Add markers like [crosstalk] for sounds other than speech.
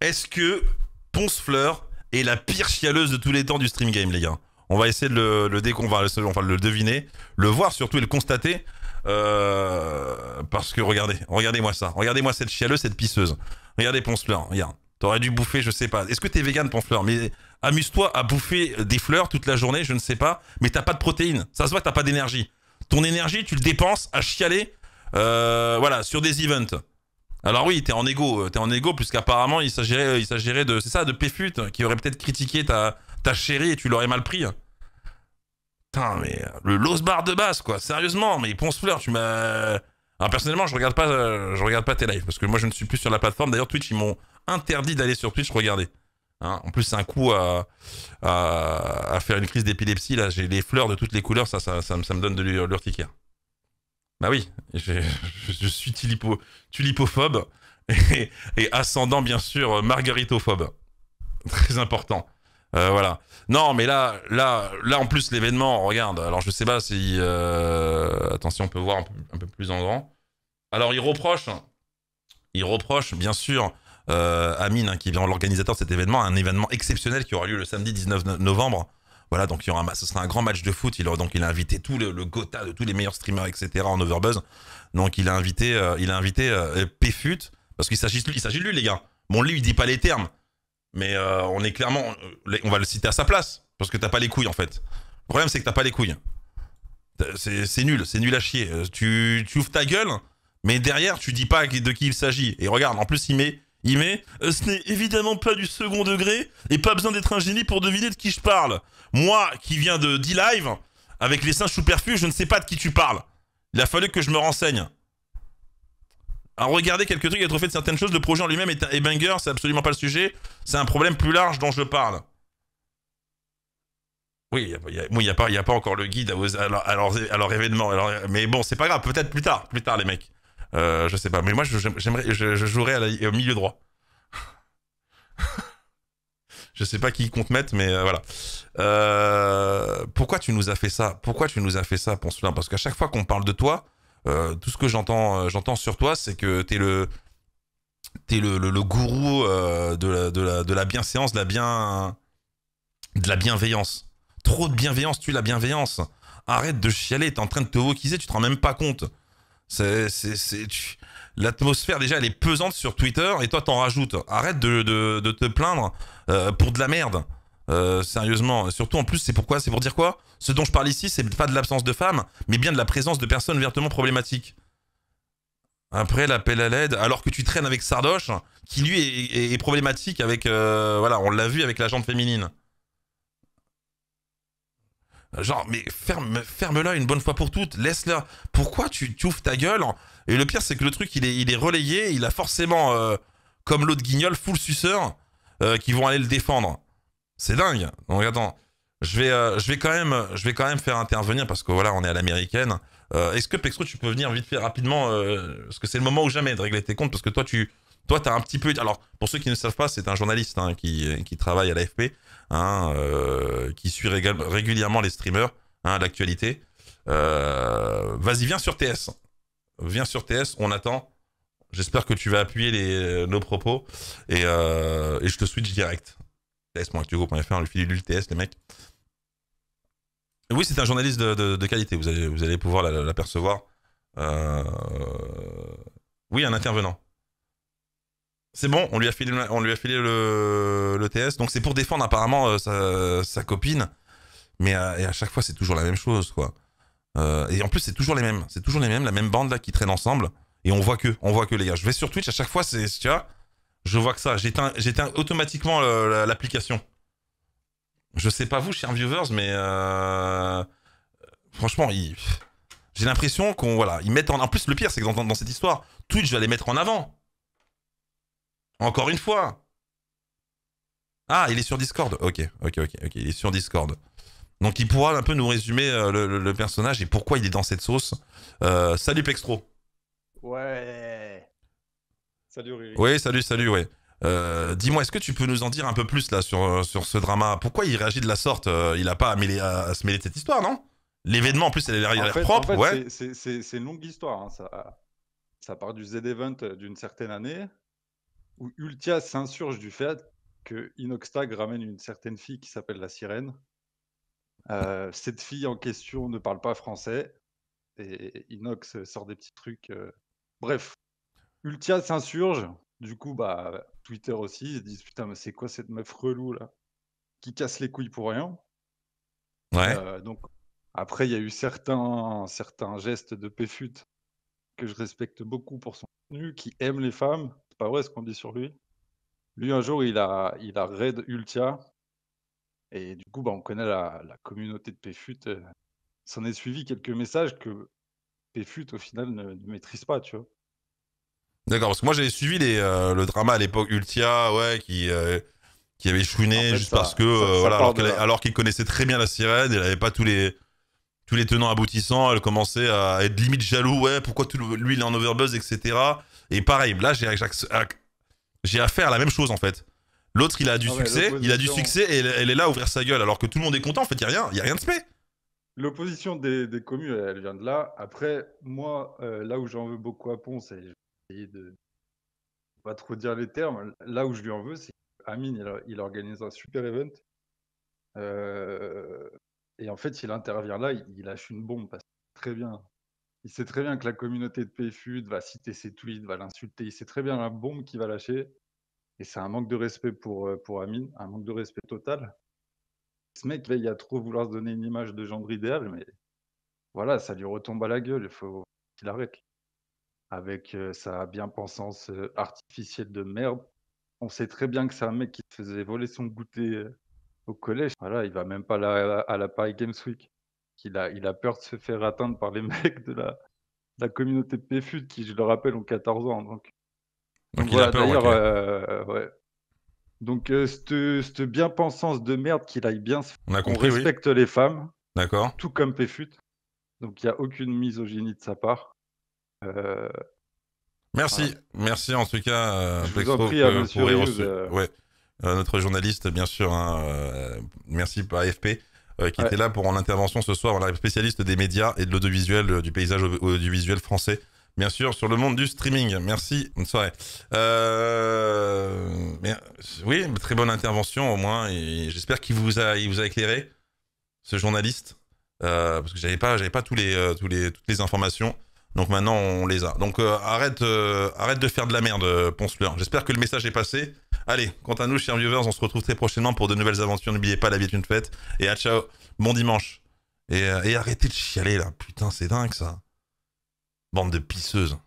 Est-ce que Poncefleur est la pire chialeuse de tous les temps du stream game, les gars On va essayer de le, le on va, le deviner, le voir surtout et le constater. Euh, parce que regardez, regardez-moi ça. Regardez-moi cette chialeuse, cette pisseuse. Regardez Poncefleur, regarde. T'aurais dû bouffer, je sais pas. Est-ce que t'es vegan, Poncefleur Mais amuse-toi à bouffer des fleurs toute la journée, je ne sais pas. Mais t'as pas de protéines. Ça se voit, t'as pas d'énergie. Ton énergie, tu le dépenses à chialer, euh, voilà, sur des events. Alors oui, t'es en ego, euh, t'es en ego puisqu'apparemment il s'agirait, euh, il s'agirait de, c'est ça, de Péfut qui aurait peut-être critiqué ta, chérie et tu l'aurais mal pris. Putain, mais euh, le losbar de base, quoi. Sérieusement, mais Ponce Fleur, tu m'as. Alors ah, personnellement, je regarde pas, je regarde pas tes lives parce que moi je ne suis plus sur la plateforme. D'ailleurs, Twitch ils m'ont interdit d'aller sur Twitch regarder. Hein, en plus, c'est un coup à, faire une crise d'épilepsie. Là, j'ai les fleurs de toutes les couleurs, ça, ça me donne de l'urticaire. Ah oui, je, suis tulipophobe et, ascendant, bien sûr, margaritophobe. Très important. Euh, voilà. Non, mais là, là, là, en plus, l'événement, regarde. Alors, je sais pas si. Euh, attention, on peut voir un peu, plus en grand. Alors, il reproche. Il reproche, bien sûr, euh, Amine, hein, qui est l'organisateur de cet événement, un événement exceptionnel qui aura lieu le samedi 19 novembre voilà, donc il y aura ce sera un grand match de foot. Il aura, donc il a invité tout le, Gotha de tous les meilleurs streamers, etc. en Overbuzz. Donc il a invité, euh, il a invité euh, Pfut parce qu'il s'agit de lui, il s'agit lui, les gars. Bon, lui, il dit pas les termes, mais euh, on est clairement, on va le citer à sa place parce que t'as pas les couilles en fait. Le problème, c'est que t'as pas les couilles. C'est nul, c'est nul à chier. Tu, tu ouvres ta gueule, mais derrière, tu dis pas de qui il s'agit. Et regarde, en plus, il met il met euh, Ce n'est évidemment pas du second degré et pas besoin d'être un génie pour deviner de qui je parle. Moi, qui viens de D-Live, avec les singes perfus, je ne sais pas de qui tu parles. Il a fallu que je me renseigne. Alors regardez quelques trucs, trop fait de certaines choses, le projet en lui-même est, un, banger, c'est absolument pas le sujet, c'est un problème plus large dont je parle. Oui, il n'y a, pas encore le guide à, leur, événement, mais bon, c'est pas grave, peut-être plus tard, plus tard les mecs. Euh, je sais pas. Mais moi, j'aimerais, je, jouerai au milieu droit. [laughs] je sais pas qui compte mettre, mais euh, voilà. Euh, pourquoi tu nous as fait ça Pourquoi tu nous as fait ça, Poncelin Parce qu'à chaque fois qu'on parle de toi, tout ce que j'entends, j'entends sur toi, c'est que t'es le le, le, gourou de la, de, la, de, la, bienséance, de la bien de la bienveillance. Trop de bienveillance, tu la bienveillance. Arrête de chialer, t'es en train de te vauquiser, tu te rends même pas compte. L'atmosphère, déjà, elle est pesante sur Twitter et toi, t'en rajoutes. Arrête de, te plaindre euh, pour de la merde. Euh, sérieusement. Surtout en plus, c'est pourquoi C'est pour dire quoi Ce dont je parle ici, c'est pas de l'absence de femmes, mais bien de la présence de personnes vertement problématiques. Après, l'appel à l'aide, alors que tu traînes avec Sardoche, qui lui est, problématique avec. Euh, voilà, on l'a vu avec la jambe féminine. Genre, mais ferme, ferme-la une bonne fois pour toutes, laisse-la. Pourquoi tu, ouvres ta gueule Et le pire, c'est que le truc, il est, il est relayé, il a forcément, euh, comme l'autre guignol, full suceur, euh, qui vont aller le défendre. C'est dingue. Donc attends, je vais, euh, je, vais quand même, je vais quand même faire intervenir, parce que voilà, on est à l'américaine. Est-ce que Pextro, tu peux venir vite fait rapidement Parce que c'est le moment ou jamais de régler tes comptes, parce que toi, tu, toi, tu as un petit peu. Alors, pour ceux qui ne savent pas, c'est un journaliste hein, qui, travaille à l'AFP, hein, euh, qui suit régulièrement les streamers, hein, d'actualité. Euh, vas-y, viens sur TS. Viens sur TS, on attend. J'espère que tu vas appuyer les, euh, nos propos. Et, je te switch direct. TS.actugo.fr, le fil du TS, les mecs. Oui, c'est un journaliste de, qualité. Vous allez, vous allez pouvoir l'apercevoir. Oui, un intervenant. C'est bon, on lui a filé, on lui a filé le, le TS. Donc c'est pour défendre apparemment euh, sa, copine. Mais euh, à, chaque fois, c'est toujours la même chose, quoi. Euh, et en plus, c'est toujours les mêmes. C'est toujours les mêmes, la même bande là qui traîne ensemble. Et on voit que, on voit que les gars. Je vais sur Twitch à chaque fois, c'est, tu vois, je vois que ça. J'éteins, automatiquement l'application. Je sais pas vous, chers viewers, mais franchement, j'ai l'impression qu'on, voilà, ils mettent en. plus, le pire, c'est que dans cette histoire, Twitch va les mettre en avant. Encore une fois Ah, il est sur Discord. Ok, ok, ok, ok, il est sur Discord. Donc il pourra un peu nous résumer euh, le, personnage et pourquoi il est dans cette sauce. Euh, salut Pextro Ouais. Salut Riri. Oui, salut, salut, ouais. Euh, dis-moi, est-ce que tu peux nous en dire un peu plus là sur, sur ce drama Pourquoi il réagit de la sorte Il n'a pas à, se mêler de cette histoire, non L'événement en plus, elle a l'air propre, en fait, C'est une longue histoire. Hein. ça, ça part du Z-Event d'une certaine année où Ultia s'insurge du fait que Inoxtag ramène une certaine fille qui s'appelle la sirène. Euh, cette fille en question ne parle pas français et Inox sort des petits trucs. Euh. Bref, Ultia s'insurge. Du coup, bah, Twitter aussi, ils disent Putain, mais c'est quoi cette meuf relou là Qui casse les couilles pour rien. Euh, donc, après, il y a eu certains, certains gestes de Péfut que je respecte beaucoup pour son contenu, qui aime les femmes c'est pas vrai ce qu'on dit sur lui. Lui, un jour, il a, il a raid Ultia. Et du coup, bah, on connaît la, la communauté de PFUT. S'en est suivi quelques messages que PFUT, au final, ne, maîtrise pas, tu vois. D'accord, parce que moi, j'avais suivi les, euh, le drama à l'époque Ultia, ouais, qui, euh, qui avait chouiné juste parce que, euh, voilà, alors, alors qu'il connaissait très bien la sirène, il n'avait pas tous les tous les tenants aboutissants, elle commençait à être limite jaloux, ouais, pourquoi lui il est en overbuzz, etc. Et pareil, là, j'ai affaire à la même chose en fait. L'autre, il a du ah succès, il a du succès et elle, est là à ouvrir sa gueule alors que tout le monde est content. En fait, il n'y a rien, il y a rien de spé. L'opposition des, communes, elle vient de là. Après, moi, euh, là où j'en veux beaucoup à Ponce, et essayer de pas trop dire les termes, là où je lui en veux, c'est Amine, il, organise un super event. Euh, et en fait, s'il intervient là, il, lâche une bombe, très bien, il sait très bien que la communauté de PFUD va citer ses tweets, va l'insulter. Il sait très bien la bombe qu'il va lâcher. Et c'est un manque de respect pour, euh, pour Amine, un manque de respect total. Ce mec, il a trop vouloir se donner une image de gendre idéal, mais voilà, ça lui retombe à la gueule. Il faut qu'il arrête. Avec euh, sa bien-pensance euh, artificielle de merde, on sait très bien que c'est un mec qui faisait voler son goûter au collège. Voilà, il va même pas à la, à la Paris Games Week qu'il a, il a peur de se faire atteindre par les [laughs] mecs de la, la communauté PFUD qui, je le rappelle, ont 14 ans. Donc, il a peur. Euh, donc, euh, cette bien-pensance de merde qu'il aille bien se On, respecte les femmes. D'accord. Tout comme PFUT. Donc, il n'y a aucune misogynie de sa part. Euh, merci. Merci en tout cas, Je vous en à Monsieur ouais. notre journaliste, bien sûr. Hein, merci à AFP. Euh, qui était là pour en intervention ce soir. spécialiste des médias et de l'audiovisuel, euh, du paysage audiovisuel français. Bien sûr, sur le monde du streaming. Merci. Bonne soirée. Euh, oui, très bonne intervention au moins. Et j'espère qu'il vous a, vous a éclairé, ce journaliste, parce que j'avais pas, j'avais pas tous les, tous les, toutes les informations. Donc maintenant, on les a. Donc arrête, arrête de faire de la merde, ponce J'espère que le message est passé. Allez, quant à nous, chers viewers, on se retrouve très prochainement pour de nouvelles aventures. N'oubliez pas, la vie une fête. Et à ciao, bon dimanche. Et, euh, et arrêtez de chialer là, putain, c'est dingue ça. Bande de pisseuses.